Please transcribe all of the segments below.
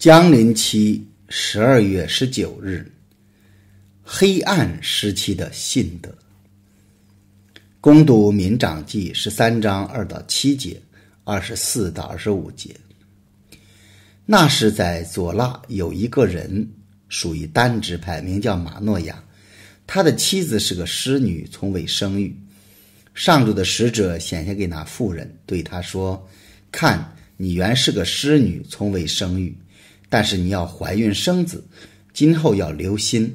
江陵期十二月十九日，黑暗时期的信德。公读《民长记》十三章二到七节，二十四到二十五节。那时在左拉有一个人，属于单职派，名叫马诺亚。他的妻子是个狮女，从未生育。上主的使者显现给那妇人，对他说：“看你原是个狮女，从未生育。”但是你要怀孕生子，今后要留心，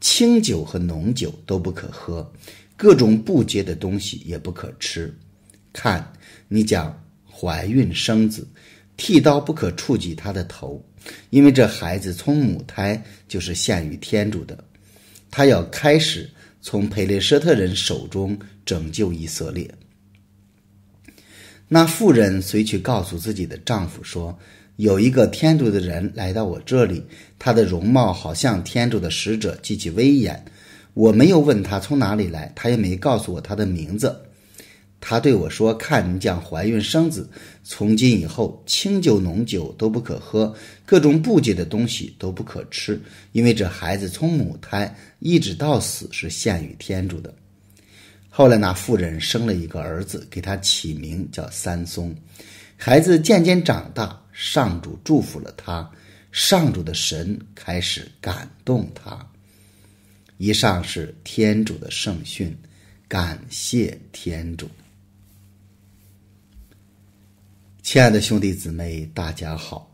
清酒和浓酒都不可喝，各种不洁的东西也不可吃。看，你讲怀孕生子，剃刀不可触及他的头，因为这孩子从母胎就是献于天主的，他要开始从佩雷舍特人手中拯救以色列。那妇人随去告诉自己的丈夫说。有一个天主的人来到我这里，他的容貌好像天主的使者，极其威严。我没有问他从哪里来，他也没告诉我他的名字。他对我说：“看你将怀孕生子，从今以后清酒浓酒都不可喝，各种不洁的东西都不可吃，因为这孩子从母胎一直到死是献于天主的。”后来那妇人生了一个儿子，给他起名叫三松。孩子渐渐长大，上主祝福了他，上主的神开始感动他。以上是天主的圣训，感谢天主。亲爱的兄弟姊妹，大家好。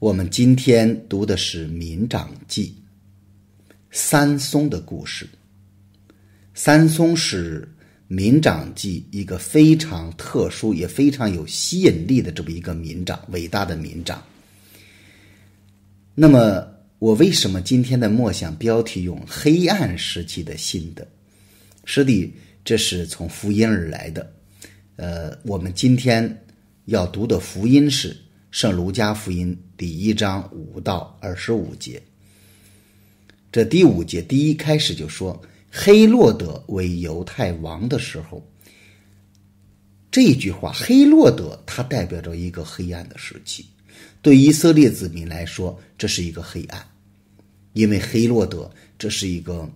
我们今天读的是《民长记》，三松的故事。三松是。民长记一个非常特殊也非常有吸引力的这么一个民长，伟大的民长。那么我为什么今天的默想标题用“黑暗时期的心得”？师弟，这是从福音而来的。呃，我们今天要读的福音是《圣卢家福音》第一章五到二十五节。这第五节第一开始就说。黑洛德为犹太王的时候，这句话“黑洛德”它代表着一个黑暗的时期，对以色列子民来说，这是一个黑暗，因为黑洛德这是一个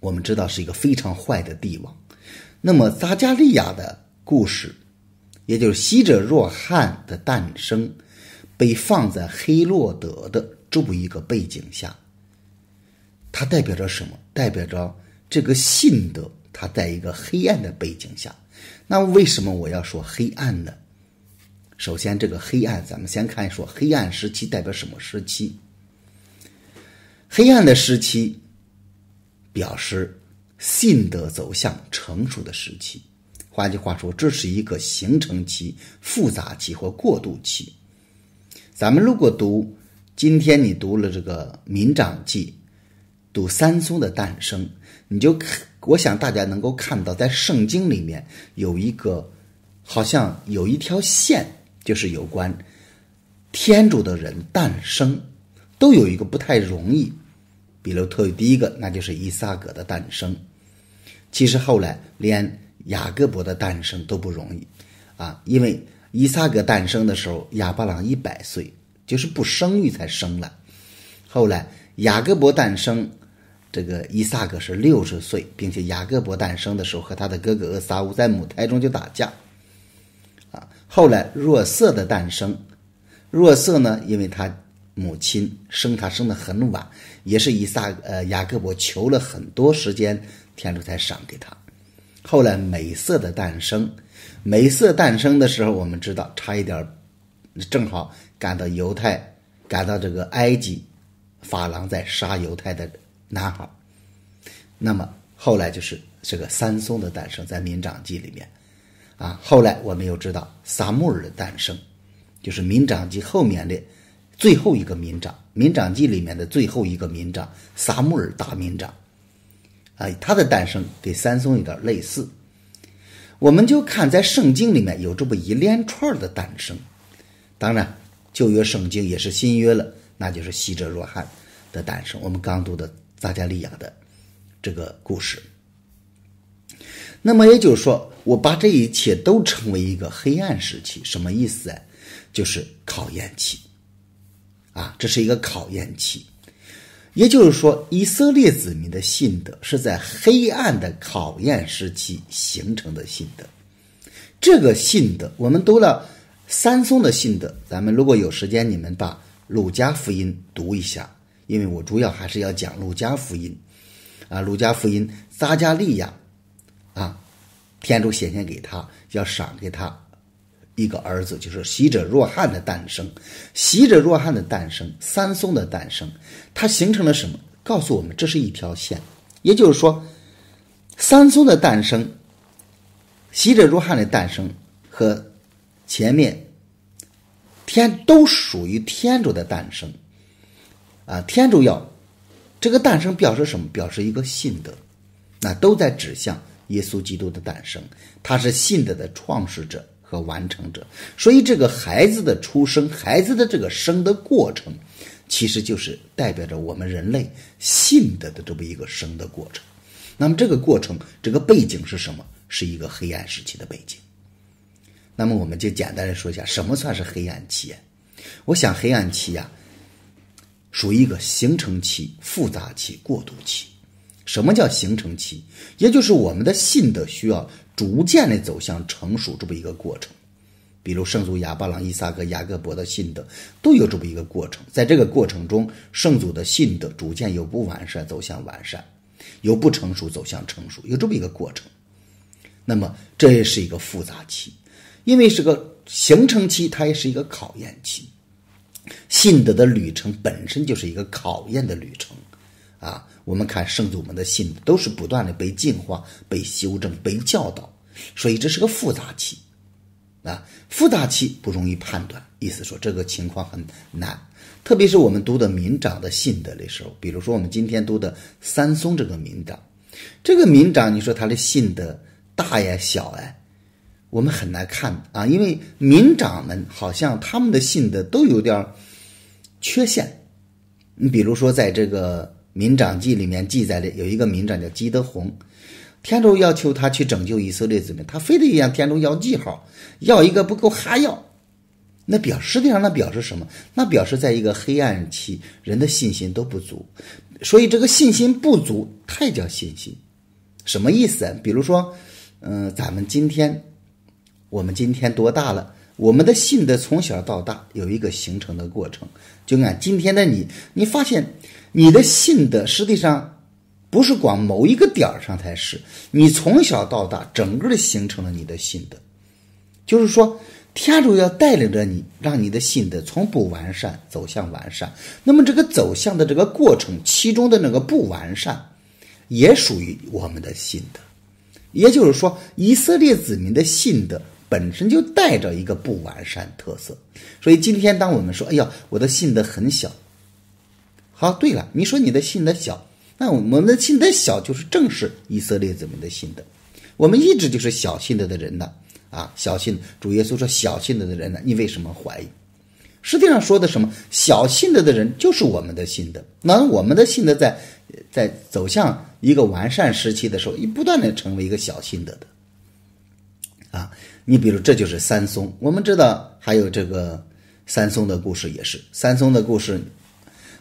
我们知道是一个非常坏的帝王。那么，撒加利亚的故事，也就是西者若翰的诞生，被放在黑洛德的这么一个背景下。它代表着什么？代表着这个信德，它在一个黑暗的背景下。那为什么我要说黑暗呢？首先，这个黑暗，咱们先看一说黑暗时期代表什么时期？黑暗的时期表示信德走向成熟的时期。换句话说，这是一个形成期、复杂期或过渡期。咱们如果读今天你读了这个民长记。读三宗的诞生，你就我想大家能够看到，在圣经里面有一个好像有一条线，就是有关天主的人诞生都有一个不太容易。比如特第一个，那就是伊萨格的诞生。其实后来连雅各伯的诞生都不容易啊，因为伊萨格诞生的时候，亚巴朗一百岁，就是不生育才生了。后来雅各伯诞生。这个伊萨格是六十岁，并且雅各伯诞生的时候和他的哥哥以萨乌在母胎中就打架，啊，后来若瑟的诞生，若瑟呢，因为他母亲生他生的很晚，也是伊萨呃雅各伯求了很多时间，天主才赏给他。后来美瑟的诞生，美瑟诞生的时候，我们知道差一点正好赶到犹太赶到这个埃及法郎在杀犹太的。男孩，那么后来就是这个三松的诞生在民长记里面，啊，后来我们又知道萨穆尔的诞生，就是民长记后面的最后一个民长，民长记里面的最后一个民长萨穆尔大民长，啊，他的诞生跟三松有点类似，我们就看在圣经里面有这么一连串的诞生，当然旧约圣经也是新约了，那就是希哲若翰的诞生，我们刚读的。撒加利亚的这个故事，那么也就是说，我把这一切都称为一个黑暗时期，什么意思？就是考验期啊，这是一个考验期。也就是说，以色列子民的信德是在黑暗的考验时期形成的信德。这个信德，我们读了三松的信德，咱们如果有时间，你们把《鲁家福音》读一下。因为我主要还是要讲《路加福音》啊，《路加福音》撒加利亚啊，天主显现给他，要赏给他一个儿子，就是希者若翰的诞生，希者若翰的诞生，三松的诞生，它形成了什么？告诉我们，这是一条线。也就是说，三松的诞生，希者若翰的诞生和前面天都属于天主的诞生。啊，天主教，这个诞生表示什么？表示一个信德，那都在指向耶稣基督的诞生，他是信德的创始者和完成者。所以这个孩子的出生，孩子的这个生的过程，其实就是代表着我们人类信德的这么一个生的过程。那么这个过程，这个背景是什么？是一个黑暗时期的背景。那么我们就简单的说一下，什么算是黑暗期？我想黑暗期呀。属于一个形成期、复杂期、过渡期。什么叫形成期？也就是我们的信德需要逐渐的走向成熟，这么一个过程。比如圣祖亚巴郎、伊萨克、雅各伯的信德都有这么一个过程。在这个过程中，圣祖的信德逐渐由不完善走向完善，由不成熟走向成熟，有这么一个过程。那么这也是一个复杂期，因为是个形成期，它也是一个考验期。信德的旅程本身就是一个考验的旅程，啊，我们看圣祖们的信都是不断的被净化、被修正、被教导，所以这是个复杂期，啊，复杂期不容易判断，意思说这个情况很难。特别是我们读的明长的信德的时候，比如说我们今天读的三松这个名长，这个名长，你说他的信德大呀小哎？我们很难看啊，因为民长们好像他们的信的都有点缺陷。你比如说，在这个《民长记》里面记载的有一个民长叫基德洪，天主要求他去拯救以色列子民，他非得让天主要记号，要一个不够哈要，那表实际上那表示什么？那表示在一个黑暗期，人的信心都不足。所以这个信心不足太叫信心，什么意思？比如说，嗯，咱们今天。我们今天多大了？我们的性德从小到大有一个形成的过程。就按今天的你，你发现你的性德实际上不是光某一个点儿上才是，你从小到大整个形成了你的性德。就是说，天主要带领着你，让你的性德从不完善走向完善。那么这个走向的这个过程，其中的那个不完善，也属于我们的性德。也就是说，以色列子民的信德。本身就带着一个不完善特色，所以今天当我们说“哎呀，我的信德很小”，好，对了，你说你的信德小，那我们的信德小，就是正是以色列子民的信德，我们一直就是小信德的人呢啊，小信主耶稣说小信德的人呢，你为什么怀疑？实际上说的什么？小信德的人就是我们的心德，那我们的信德在在走向一个完善时期的时候，一不断的成为一个小信德的啊。你比如这就是三松，我们知道还有这个三松的故事，也是三松的故事，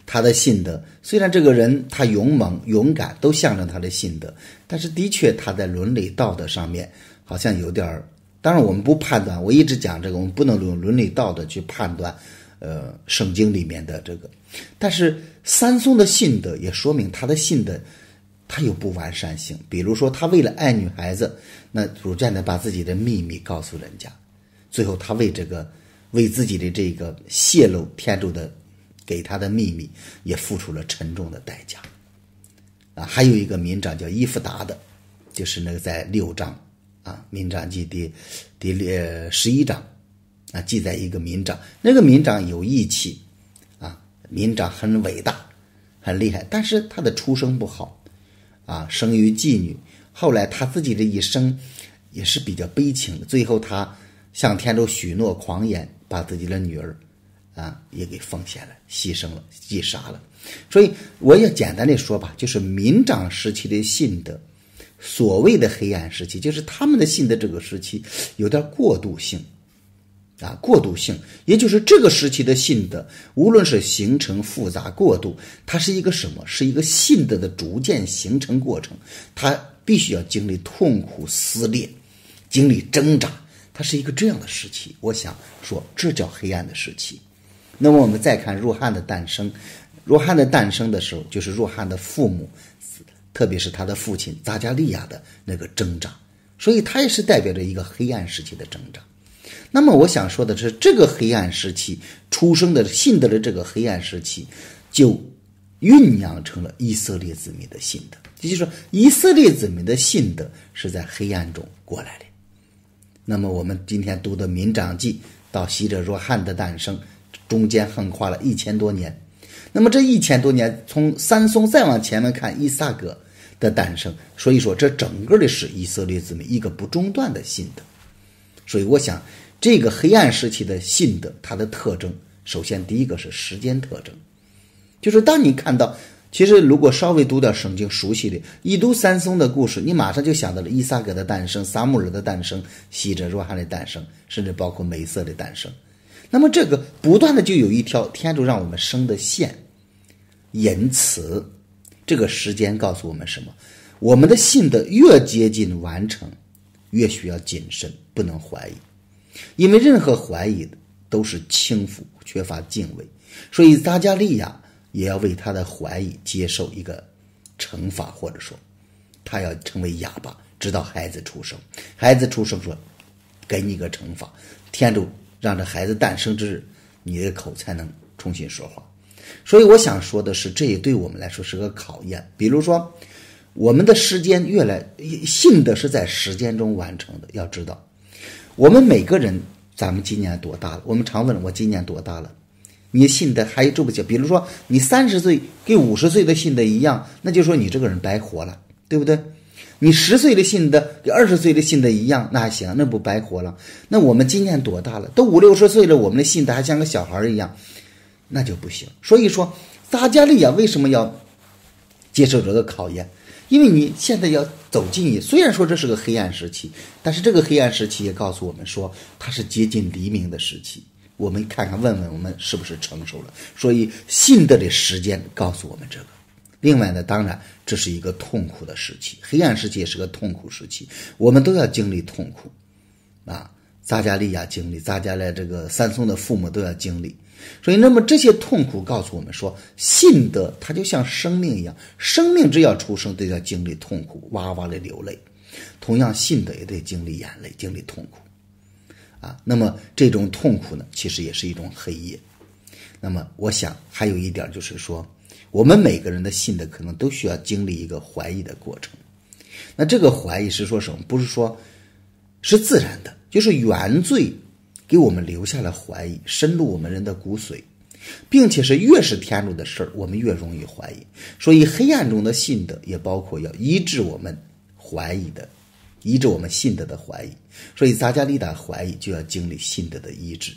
他的信德虽然这个人他勇猛勇敢都向着他的信德，但是的确他在伦理道德上面好像有点儿，当然我们不判断，我一直讲这个，我们不能用伦理道德去判断，呃，圣经里面的这个，但是三松的信德也说明他的信德。他有不完善性，比如说他为了爱女孩子，那逐渐的把自己的秘密告诉人家，最后他为这个为自己的这个泄露天主的给他的秘密，也付出了沉重的代价，啊，还有一个民长叫伊夫达的，就是那个在六章啊民长记第第呃十一章啊记载一个民长，那个民长有义气啊，民长很伟大很厉害，但是他的出生不好。啊，生于妓女，后来他自己的一生也是比较悲情。的，最后他向天主许诺狂言，把自己的女儿啊也给奉献了，牺牲了，自杀了。所以我也简单的说吧，就是明长时期的信德，所谓的黑暗时期，就是他们的信德这个时期有点过渡性。啊，过渡性，也就是这个时期的信德，无论是形成复杂过渡，它是一个什么？是一个信德的逐渐形成过程，它必须要经历痛苦撕裂，经历挣扎，它是一个这样的时期。我想说，这叫黑暗的时期。那么，我们再看若翰的诞生，若翰的诞生的时候，就是若翰的父母，特别是他的父亲扎加利亚的那个挣扎，所以它也是代表着一个黑暗时期的挣扎。那么我想说的是，这个黑暗时期出生的信德的这个黑暗时期，就酝酿成了以色列子民的信德，也就是说，以色列子民的信德是在黑暗中过来的。那么我们今天读的《民长记》到希者若汉的诞生，中间横跨了一千多年。那么这一千多年，从三松再往前面看，伊萨格的诞生，所以说这整个的是以色列子民一个不中断的信德。所以我想。这个黑暗时期的信的它的特征，首先第一个是时间特征，就是当你看到，其实如果稍微读点圣经，熟悉的一读三松的故事，你马上就想到了伊萨格的诞生、撒母耳的诞生、希哲若翰的诞生，甚至包括梅瑟的诞生。那么这个不断的就有一条天主让我们生的线，言辞，这个时间告诉我们什么？我们的信的越接近完成，越需要谨慎，不能怀疑。因为任何怀疑都是轻浮，缺乏敬畏，所以撒加利亚也要为他的怀疑接受一个惩罚，或者说，他要成为哑巴。直到孩子出生，孩子出生说，给你一个惩罚，天主让这孩子诞生之日，你的口才能重新说话。所以我想说的是，这也对我们来说是个考验。比如说，我们的时间越来信的是在时间中完成的，要知道。我们每个人，咱们今年多大了？我们常问，我今年多大了？你信的还这么些，比如说，你三十岁跟五十岁的信的一样，那就说你这个人白活了，对不对？你十岁的信的跟二十岁的信的一样，那还行，那不白活了？那我们今年多大了？都五六十岁了，我们的信的还像个小孩一样，那就不行。所以说，撒加利亚为什么要接受这个考验？因为你现在要走进你，虽然说这是个黑暗时期，但是这个黑暗时期也告诉我们说，它是接近黎明的时期。我们看看，问问我们是不是成熟了？所以信的的时间告诉我们这个。另外呢，当然这是一个痛苦的时期，黑暗时期也是个痛苦时期，我们都要经历痛苦。啊，撒加利亚经历，撒加亚这个三松的父母都要经历。所以，那么这些痛苦告诉我们说，信的它就像生命一样，生命只要出生都要经历痛苦，哇哇的流泪。同样，信的也得经历眼泪，经历痛苦啊。那么这种痛苦呢，其实也是一种黑夜。那么我想还有一点就是说，我们每个人的信的可能都需要经历一个怀疑的过程。那这个怀疑是说什么？不是说，是自然的，就是原罪。给我们留下了怀疑，深入我们人的骨髓，并且是越是天主的事儿，我们越容易怀疑。所以，黑暗中的信德也包括要医治我们怀疑的，医治我们信德的怀疑。所以，撒加利达怀疑就要经历信德的医治，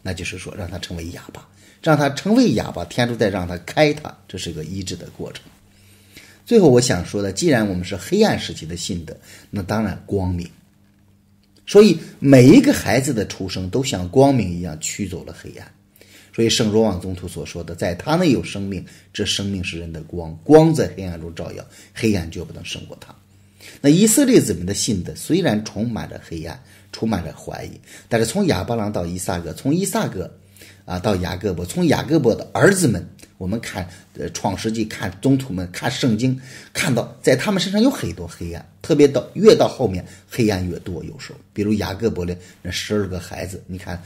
那就是说，让他成为哑巴，让他成为哑巴，天主在让他开他，这是个医治的过程。最后，我想说的，既然我们是黑暗时期的信德，那当然光明。所以每一个孩子的出生都像光明一样驱走了黑暗，所以圣若望宗徒所说的，在他那有生命，这生命是人的光，光在黑暗中照耀，黑暗绝不能胜过他。那以色列子民的信的虽然充满着黑暗，充满着怀疑，但是从亚巴郎到伊萨格，从伊萨格啊，到雅各伯，从雅各伯的儿子们，我们看《创世纪》，看中土们，看圣经，看到在他们身上有很多黑暗，特别到越到后面，黑暗越多。有时候，比如雅各伯的那十二个孩子，你看，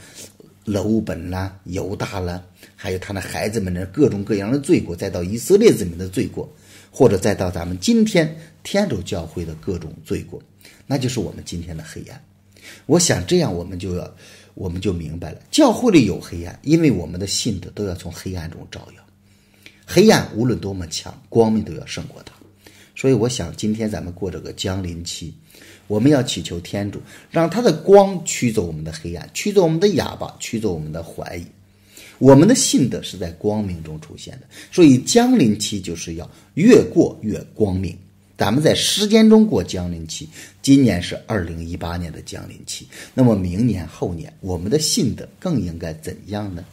楼本啦、犹大啦，还有他那孩子们的各种各样的罪过，再到以色列子们的罪过，或者再到咱们今天天主教会的各种罪过，那就是我们今天的黑暗。我想这样，我们就要。我们就明白了，教会里有黑暗，因为我们的信德都要从黑暗中照耀。黑暗无论多么强，光明都要胜过它。所以我想，今天咱们过这个降临期，我们要祈求天主，让他的光驱走我们的黑暗，驱走我们的哑巴，驱走我们的怀疑。我们的信德是在光明中出现的，所以降临期就是要越过越光明。咱们在时间中过江陵期，今年是二零一八年的江陵期，那么明年后年我们的信德更应该怎样呢？